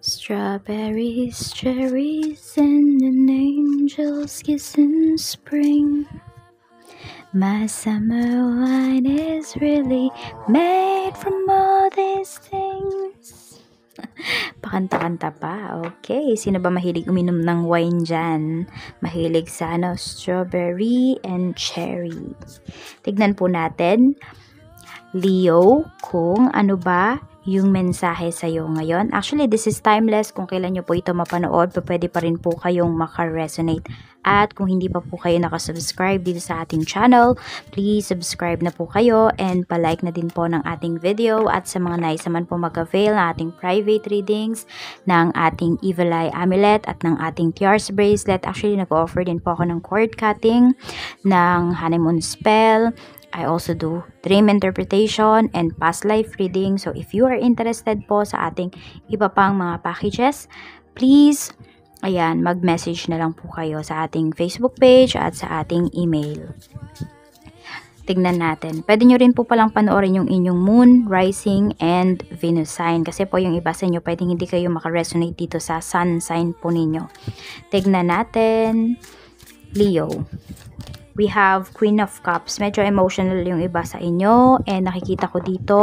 Strawberries, cherries, and an angel's kiss in spring. My summer wine is really made from all these things. Pakanta-kanta pa. Okay, sino ba mahilig uminom ng wine dyan? Mahilig sa ano, strawberry and cherry. Tignan po natin, Leo, kung ano ba yung mensahe sa'yo ngayon. Actually, this is timeless. Kung kailan nyo po ito mapanood, pwede pa rin po kayong makaresonate. At kung hindi pa po kayo nakasubscribe dito sa ating channel, please subscribe na po kayo and palike na din po ng ating video at sa mga naisaman po mag-avail ng ating private readings, ng ating Evil Eye Amulet at ng ating Tiars Bracelet. Actually, nag-offer din po ako ng cord cutting, ng honeymoon spell, I also do dream interpretation and past life reading. So if you are interested po sa ating iba pang mga packages, please, ayan, mag-message na lang po kayo sa ating Facebook page at sa ating email. Tignan natin. Pwede nyo rin po palang panoorin yung inyong moon, rising, and Venus sign. Kasi po yung iba sa inyo, pwede hindi kayo makaresonate dito sa sun sign po ninyo. Tignan natin. Leo we have Queen of Cups. Medyo emotional yung iba sa inyo. And nakikita ko dito,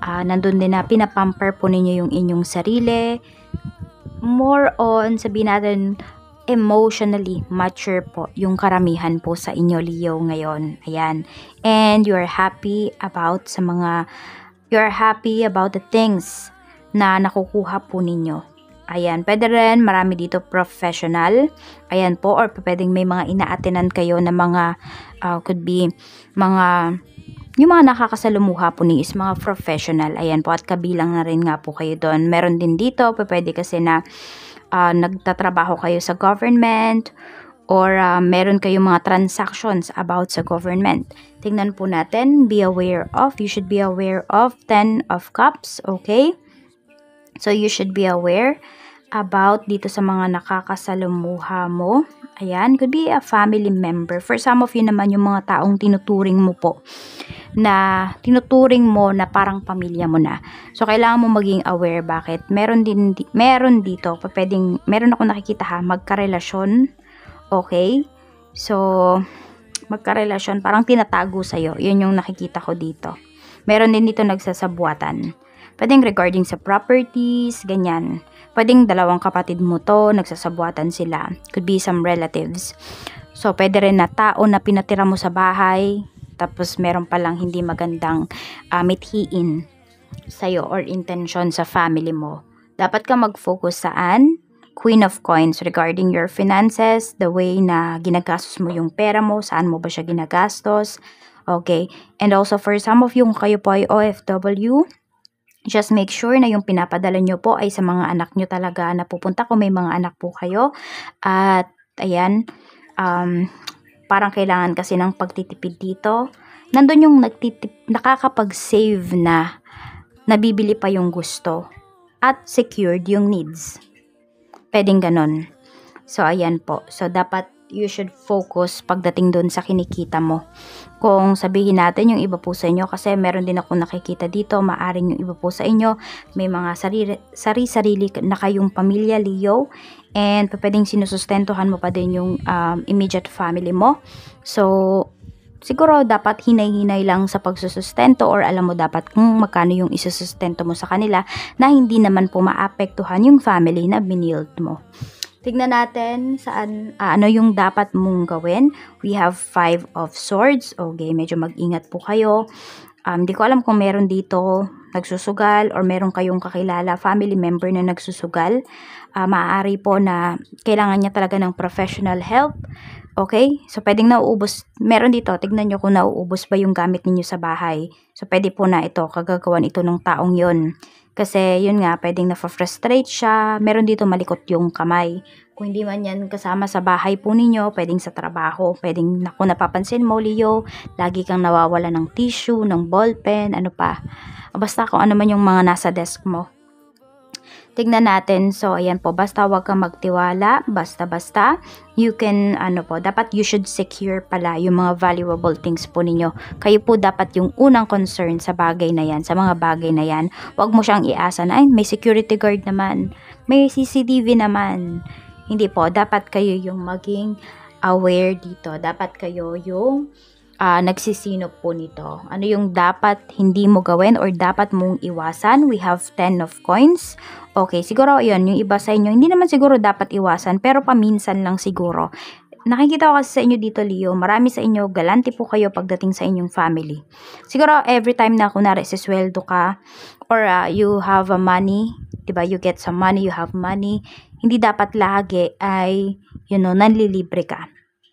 uh, nandun din na pinapamper po ninyo yung inyong sarili. More on, sabihin natin, emotionally mature po yung karamihan po sa inyo Leo ngayon. Ayan. And you are happy about sa mga you are happy about the things na nakukuha po ninyo. Ayan, pwede rin, marami dito professional. Ayan po, or pwedeng may mga inaatinan kayo na mga, uh, could be, mga, yung mga nakakasalumuha po ni is mga professional. Ayan po, at kabilang na rin nga po kayo doon. Meron din dito, pwede kasi na uh, nagtatrabaho kayo sa government, or uh, meron kayong mga transactions about sa government. Tingnan po natin, be aware of, you should be aware of 10 of cups, okay? So you should be aware about dito sa mga nakakasalamuha mo. Ayan, could be a family member. For some of you naman, yung mga taong tinuturing mo po na tinuturing mo na parang pamilya mo na. So, kailangan mo maging aware bakit. Meron din, meron dito, pwedeng, meron ako nakikita ha, magkarelasyon, okay? So, magkarelasyon, parang tinatago sa'yo. Yun yung nakikita ko dito. Meron din dito nagsasabuatan. Pwedeng regarding sa properties, ganyan. Pwedeng dalawang kapatid mo to, nagsasabuatan sila. Could be some relatives. So, pwede rin na tao na pinatira mo sa bahay, tapos meron palang hindi magandang uh, mithiin sa'yo or intention sa family mo. Dapat ka mag-focus saan? Queen of Coins regarding your finances, the way na ginagastos mo yung pera mo, saan mo ba siya ginagastos, okay? And also for some of yung kayo po ay OFW, Just make sure na yung pinapadala nyo po ay sa mga anak nyo talaga na pupunta kung may mga anak po kayo. At ayan, um, parang kailangan kasi ng pagtitipid dito. Nandun yung nagtitip, nakakapag-save na nabibili pa yung gusto at secured yung needs. Pwedeng ganun. So, ayan po. So, dapat you should focus pagdating doon sa kinikita mo. Kung sabihin natin yung iba po sa inyo kasi meron din ako nakikita dito, maaring yung iba po sa inyo, may mga sari-sarili na kayong pamilya, Leo, and pwedeng sinusustentuhan mo pa din yung um, immediate family mo. So, siguro dapat hinay-hinay lang sa pagsusustento or alam mo dapat kung magkano yung isusustento mo sa kanila na hindi naman po maapektuhan yung family na binild mo. Tignan natin saan, uh, ano yung dapat mong gawin. We have five of swords. Okay, medyo mag-ingat po kayo. Um, di ko alam kung meron dito nagsusugal or meron kayong kakilala, family member na nagsusugal. Uh, maaari po na kailangan niya talaga ng professional help. Okay? So, pwedeng nauubos. Meron dito, tignan nyo kung nauubos ba yung gamit ninyo sa bahay. So, pwede po na ito, kagagawan ito ng taong yon kasi yun nga, pwedeng na-frustrate siya. Meron dito malikot yung kamay. Kung hindi man yan kasama sa bahay po ninyo, pwedeng sa trabaho. Pwedeng, naku, napapansin mo, Leo, lagi kang nawawala ng tissue, ng ballpen, ano pa. Basta kung ano man yung mga nasa desk mo. Tingnan natin. So, ayan po, basta wag kang magtiwala, basta-basta. You can, ano po, dapat you should secure pala yung mga valuable things po ninyo. Kayo po dapat yung unang concern sa bagay na yan, sa mga bagay na yan. Huwag mo siyang iasa na, ay, may security guard naman, may CCTV naman. Hindi po, dapat kayo yung maging aware dito. Dapat kayo yung uh, nagsisinop po nito. Ano yung dapat hindi mo gawin or dapat mong iwasan? We have 10 of coins Okay, siguro yun, yung iba sa inyo, hindi naman siguro dapat iwasan, pero paminsan lang siguro. Nakikita ko kasi sa inyo dito, Leo, marami sa inyo, galante po kayo pagdating sa inyong family. Siguro every time na kunwari sisweldo ka, or uh, you have a money, di ba, you get some money, you have money, hindi dapat lagi ay, you know, nanlilibre ka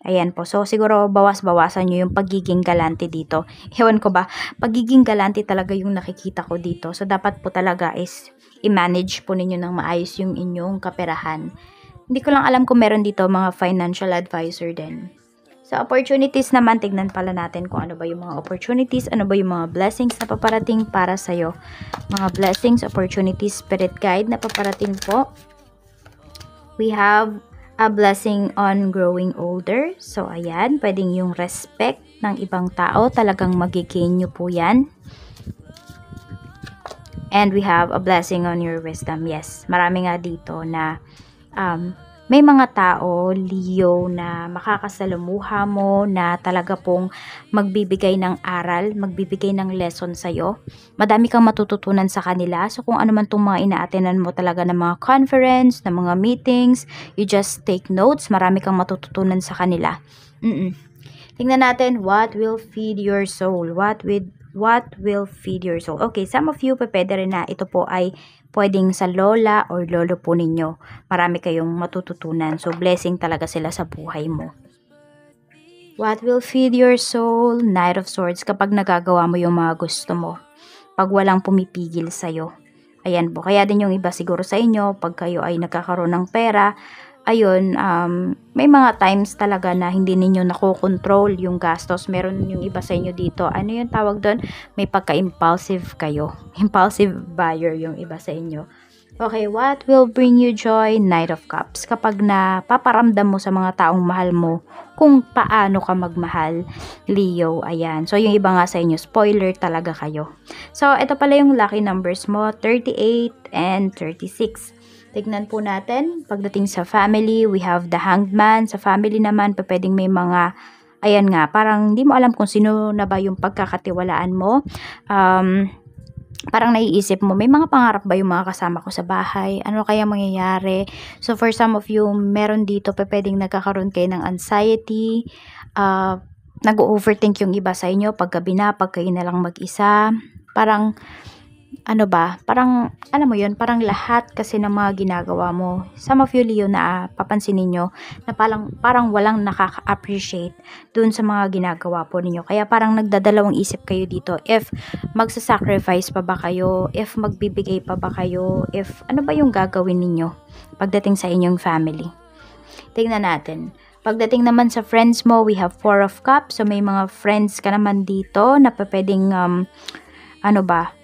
Ayan po. So, siguro bawas-bawasan nyo yung pagiging galante dito. Ewan ko ba, pagiging galante talaga yung nakikita ko dito. So, dapat po talaga is i-manage po ninyo ng maayos yung inyong kaperahan. Hindi ko lang alam kung meron dito mga financial advisor din. Sa opportunities naman, tignan pala natin kung ano ba yung mga opportunities, ano ba yung mga blessings na paparating para sa'yo. Mga blessings, opportunities, spirit guide na paparating po. We have a blessing on growing older. So, ayan, pwedeng yung respect ng ibang tao, talagang magigain nyo po yan. And we have a blessing on your wisdom. Yes, marami nga dito na um, may mga tao, Leo, na makakasalamuha mo, na talaga pong magbibigay ng aral, magbibigay ng lesson sa'yo. Madami kang matututunan sa kanila. So kung ano man itong mga inaatinan mo talaga ng mga conference, ng mga meetings, you just take notes, marami kang matututunan sa kanila. Mm-mm. Tingnan natin, what will feed your soul? What with, what will feed your soul? Okay, some of you, pwede rin na ito po ay pwedeng sa lola or lolo po ninyo. Marami kayong matututunan. So, blessing talaga sila sa buhay mo. What will feed your soul? Knight of Swords, kapag nagagawa mo yung mga gusto mo. Pag walang pumipigil sa'yo. Ayan po. Kaya din yung iba siguro sa inyo, pag kayo ay nagkakaroon ng pera, ayun, um, may mga times talaga na hindi ninyo nakokontrol yung gastos. Meron yung iba sa inyo dito. Ano yung tawag doon? May pagka-impulsive kayo. Impulsive buyer yung iba sa inyo. Okay, what will bring you joy? Knight of Cups. Kapag na paparamdam mo sa mga taong mahal mo kung paano ka magmahal, Leo. Ayan. So, yung iba nga sa inyo, spoiler talaga kayo. So, ito pala yung lucky numbers mo, 38 and 36. Tignan po natin, pagdating sa family, we have the hanged man. Sa family naman, pwedeng may mga ayan nga, parang hindi mo alam kung sino na ba yung pagkakatiwalaan mo. Um, parang naiisip mo, may mga pangarap ba yung mga kasama ko sa bahay? Ano kaya mangyayari? So for some of you, meron dito pa pwedeng nagkakaroon kayo ng anxiety, uh, nag-overthink yung iba sa inyo paggabi na, pag na lang mag-isa. Parang ano ba, parang, alam mo yon parang lahat kasi ng mga ginagawa mo, some of you Leo na uh, ah, papansinin nyo, na parang, parang walang nakaka-appreciate dun sa mga ginagawa po ninyo. Kaya parang nagdadalawang isip kayo dito, if magsasacrifice pa ba kayo, if magbibigay pa ba kayo, if ano ba yung gagawin ninyo pagdating sa inyong family. Tingnan natin. Pagdating naman sa friends mo, we have four of cups. So, may mga friends ka naman dito na pwedeng, um, ano ba,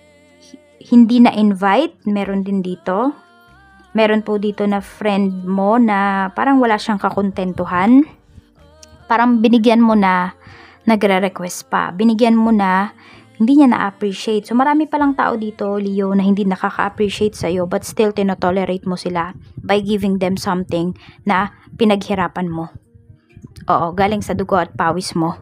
hindi na invite, meron din dito. Meron po dito na friend mo na parang wala siyang kakontentuhan. Parang binigyan mo na nagre-request pa. Binigyan mo na hindi niya na-appreciate. So marami palang tao dito, Leo, na hindi nakaka-appreciate sa'yo but still tinotolerate mo sila by giving them something na pinaghirapan mo. Oo, galing sa dugo at pawis mo.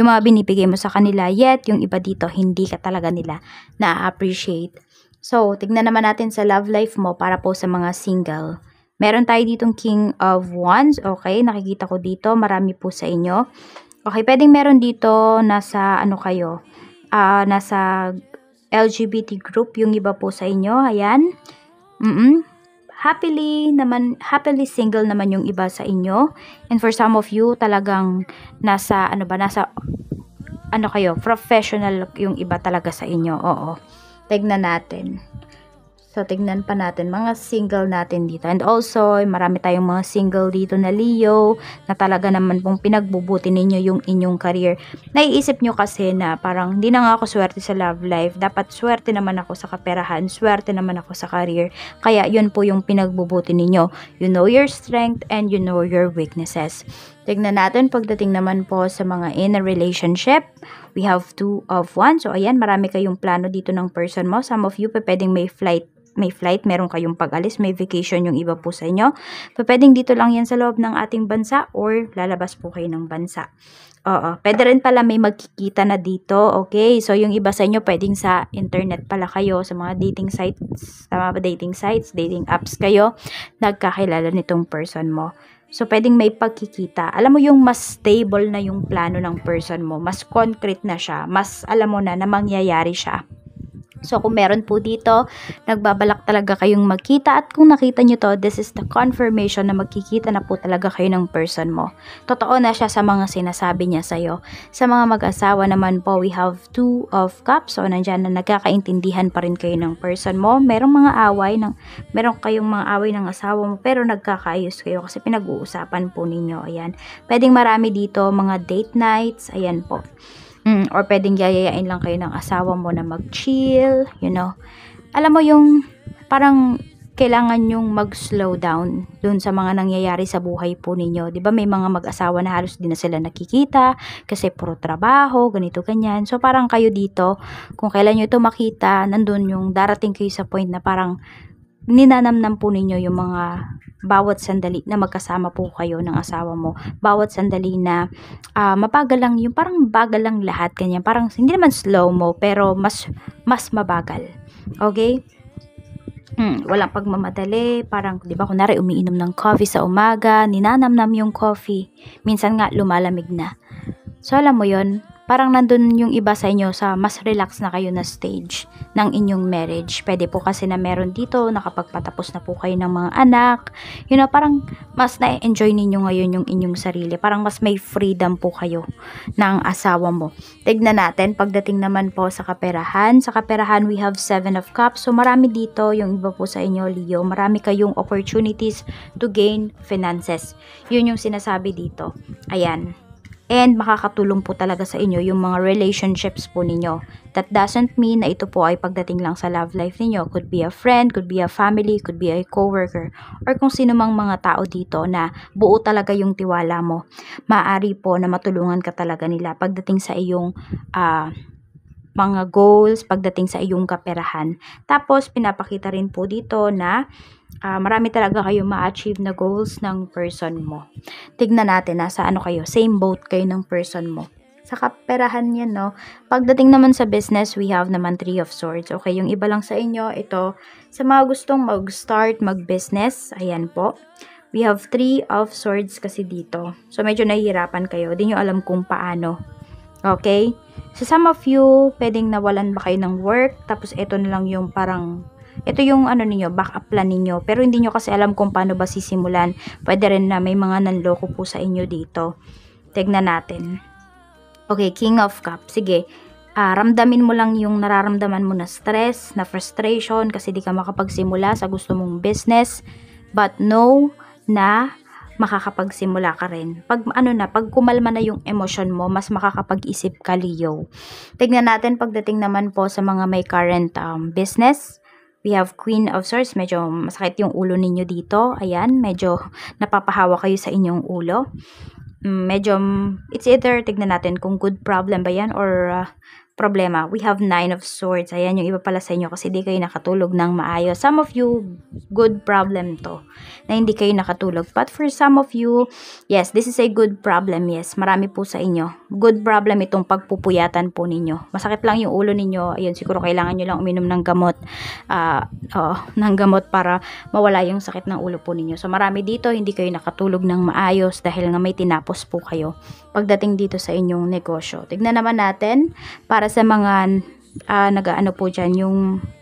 Yung mga binibigay mo sa kanila, yet yung iba dito hindi ka talaga nila na-appreciate. So, tignan naman natin sa love life mo para po sa mga single. Meron tayo ditong King of Wands. Okay, nakikita ko dito. Marami po sa inyo. Okay, pwedeng meron dito nasa ano kayo. Uh, nasa LGBT group yung iba po sa inyo. Ayan. Mm, -mm. Happily naman, happily single naman yung iba sa inyo. And for some of you, talagang nasa, ano ba, nasa, ano kayo, professional yung iba talaga sa inyo. Oo. Tignan natin. So, tignan pa natin mga single natin dito. And also, marami tayong mga single dito na Leo na talaga naman pong pinagbubuti ninyo yung inyong career. Naiisip nyo kasi na parang hindi na nga ako swerte sa love life. Dapat swerte naman ako sa kaperahan. Swerte naman ako sa career. Kaya yun po yung pinagbubuti ninyo. You know your strength and you know your weaknesses. Tignan natin pagdating naman po sa mga in a relationship. We have two of one. So, ayan, marami kayong plano dito ng person mo. Some of you, pwedeng may flight may flight, meron kayong pag-alis, may vacation yung iba po sa inyo. pwedeng dito lang yan sa loob ng ating bansa or lalabas po kayo ng bansa. Oo, pwede rin pala may magkikita na dito, okay? So, yung iba sa inyo pwedeng sa internet pala kayo, sa mga dating sites, tama ba dating sites, dating apps kayo, nagkakilala nitong person mo. So, pwedeng may pagkikita. Alam mo yung mas stable na yung plano ng person mo, mas concrete na siya, mas alam mo na na mangyayari siya. So kung meron po dito, nagbabalak talaga kayong magkita at kung nakita nyo to, this is the confirmation na magkikita na po talaga kayo ng person mo. Totoo na siya sa mga sinasabi niya sa'yo. Sa mga mag-asawa naman po, we have two of cups. So nandyan na nagkakaintindihan pa rin kayo ng person mo. Merong mga away, ng, merong kayong mga away ng asawa mo pero nagkakaayos kayo kasi pinag-uusapan po ninyo. Ayan. Pwedeng marami dito, mga date nights. Ayan po. Mm, or pwedeng yayayain lang kayo ng asawa mo na mag-chill, you know. Alam mo yung parang kailangan yung mag-slow down dun sa mga nangyayari sa buhay po ninyo. ba diba, may mga mag-asawa na halos di na sila nakikita kasi puro trabaho, ganito, ganyan. So, parang kayo dito, kung kailan nyo ito makita, nandun yung darating kayo sa point na parang ninanamnam po ninyo yung mga bawat sandali na magkasama po kayo ng asawa mo, bawat sandali na uh, mabagal lang yung parang bagal lang lahat ganyan, parang hindi naman slow mo pero mas mas mabagal. Okay? Hmm, walang pagmamadali, parang 'di ba kunari umiinom ng coffee sa umaga, ninanamnam yung coffee, minsan nga lumalamig na. So alam mo 'yon, parang nandun yung iba sa inyo sa mas relax na kayo na stage ng inyong marriage. Pwede po kasi na meron dito, nakapagpatapos na po kayo ng mga anak. You know, parang mas na-enjoy ninyo ngayon yung inyong sarili. Parang mas may freedom po kayo ng asawa mo. Tignan natin, pagdating naman po sa kaperahan. Sa kaperahan, we have 7 of Cups. So, marami dito, yung iba po sa inyo, Leo. Marami kayong opportunities to gain finances. Yun yung sinasabi dito. Ayan and makakatulong po talaga sa inyo yung mga relationships po ninyo. That doesn't mean na ito po ay pagdating lang sa love life ninyo. Could be a friend, could be a family, could be a coworker, or kung sino mang mga tao dito na buo talaga yung tiwala mo. Maari po na matulungan ka talaga nila pagdating sa iyong uh, mga goals, pagdating sa iyong kaperahan. Tapos, pinapakita rin po dito na uh, marami talaga kayo ma-achieve na goals ng person mo. Tignan natin, nasa ano kayo, same boat kayo ng person mo. Sa kaperahan yan, no? Pagdating naman sa business, we have naman three of swords. Okay, yung iba lang sa inyo, ito, sa mga gustong mag-start, mag-business, ayan po. We have three of swords kasi dito. So, medyo nahihirapan kayo. Hindi nyo alam kung paano. Okay? So, some of you, pwedeng nawalan ba kayo ng work, tapos ito na lang yung parang ito yung ano niyo backup plan niyo pero hindi niyo kasi alam kung paano ba sisimulan pwede rin na may mga nanloko po sa inyo dito tignan natin okay king of cups sige uh, ramdamin mo lang yung nararamdaman mo na stress, na frustration kasi di ka makapagsimula sa gusto mong business. But know na makakapagsimula ka rin. Pag ano na, pag kumalma na yung emotion mo, mas makakapag-isip ka, Leo. Tignan natin pagdating naman po sa mga may current um, business We have Queen of Swords. Medyo masakit yung ulo ninyo dito. Ayan, medyo napapahawa kayo sa inyong ulo. Mm, medyo, it's either, tignan natin kung good problem ba yan or uh, problema. We have nine of swords. Ayan yung iba pala sa inyo kasi di kayo nakatulog ng maayos. Some of you, good problem to. Na hindi kayo nakatulog. But for some of you, yes, this is a good problem. Yes, marami po sa inyo. Good problem itong pagpupuyatan po ninyo. Masakit lang yung ulo ninyo. Ayun, siguro kailangan nyo lang uminom ng gamot. Uh, oh, ng gamot para mawala yung sakit ng ulo po ninyo. So marami dito, hindi kayo nakatulog ng maayos dahil nga may tinapos po kayo pagdating dito sa inyong negosyo. Tignan naman natin para sa mga uh, ah, nag-ano po dyan yung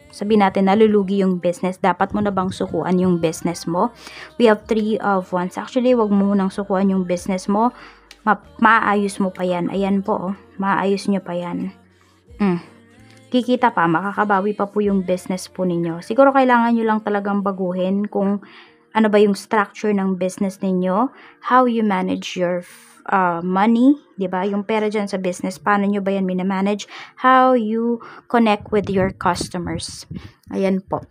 sabi natin nalulugi yung business, dapat mo na bang sukuan yung business mo? We have three of wands. Actually, wag mo nang sukuan yung business mo. Ma maayos mo pa yan. Ayan po, oh. maayos nyo pa yan. Mm. Kikita pa, makakabawi pa po yung business po ninyo. Siguro kailangan nyo lang talagang baguhin kung ano ba yung structure ng business ninyo, how you manage your uh, money, 'di ba? Yung pera diyan sa business, paano niyo ba 'yan minamanage? How you connect with your customers. Ayan po.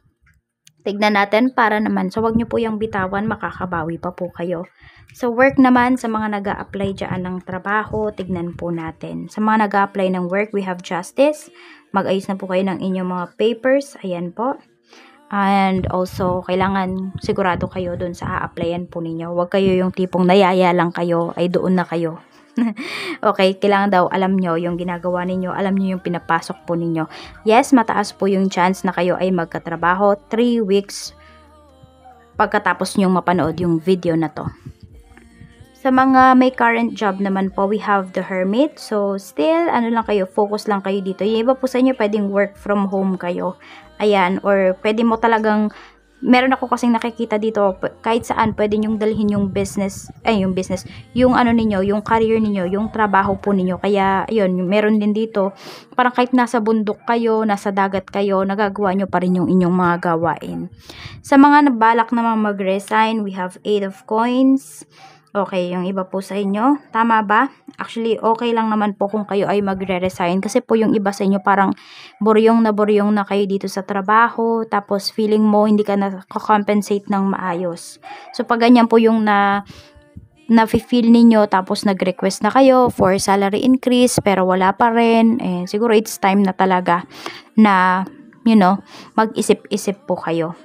Tignan natin para naman. So, wag nyo po yung bitawan, makakabawi pa po kayo. So, work naman sa mga nag apply dyan ng trabaho, tignan po natin. Sa mga nag apply ng work, we have justice. Mag-ayos na po kayo ng inyong mga papers. Ayan po. And also, kailangan sigurado kayo doon sa a-applyan po ninyo. Huwag kayo yung tipong nayaya lang kayo, ay doon na kayo. okay, kailangan daw alam nyo yung ginagawa ninyo, alam nyo yung pinapasok po ninyo. Yes, mataas po yung chance na kayo ay magkatrabaho 3 weeks pagkatapos nyong mapanood yung video na to. Sa mga may current job naman po, we have the hermit. So, still, ano lang kayo, focus lang kayo dito. Yung iba po sa inyo, pwedeng work from home kayo. Ayan, or pwede mo talagang, meron ako kasing nakikita dito, kahit saan, pwede nyong dalhin yung business, eh, yung business, yung ano ninyo, yung career ninyo, yung trabaho po ninyo. Kaya, yun, meron din dito, parang kahit nasa bundok kayo, nasa dagat kayo, nagagawa nyo pa rin yung inyong mga gawain. Sa mga nabalak naman mag-resign, we have 8 of coins, okay yung iba po sa inyo. Tama ba? Actually, okay lang naman po kung kayo ay magre-resign. Kasi po yung iba sa inyo parang boryong na boryong na kayo dito sa trabaho. Tapos feeling mo hindi ka na-compensate ng maayos. So pag ganyan po yung na na feel ninyo tapos nag-request na kayo for salary increase pero wala pa rin, eh, siguro it's time na talaga na, you know, mag-isip-isip po kayo.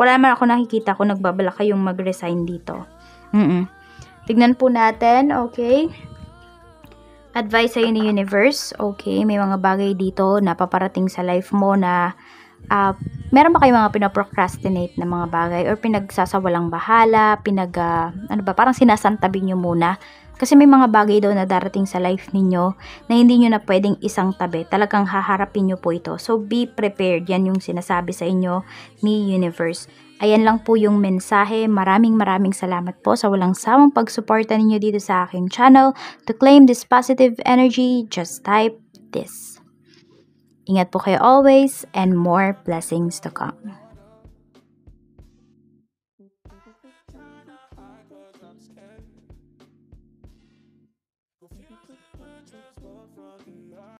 Wala naman ako nakikita kung nagbabalak kayong mag-resign dito. Mm-mm. Tignan po natin, okay? Advice sa'yo ni Universe, okay? May mga bagay dito na paparating sa life mo na uh, meron ba kayong mga pinaprocrastinate na mga bagay or pinagsasawalang bahala, pinag, uh, ano ba, parang sinasantabi nyo muna. Kasi may mga bagay daw na darating sa life ninyo na hindi nyo na pwedeng isang tabi. Talagang haharapin nyo po ito. So, be prepared. Yan yung sinasabi sa inyo ni Universe. Ayan lang po yung mensahe. Maraming maraming salamat po sa walang sawang pagsuporta ninyo dito sa aking channel. To claim this positive energy, just type this. Ingat po kayo always and more blessings to come.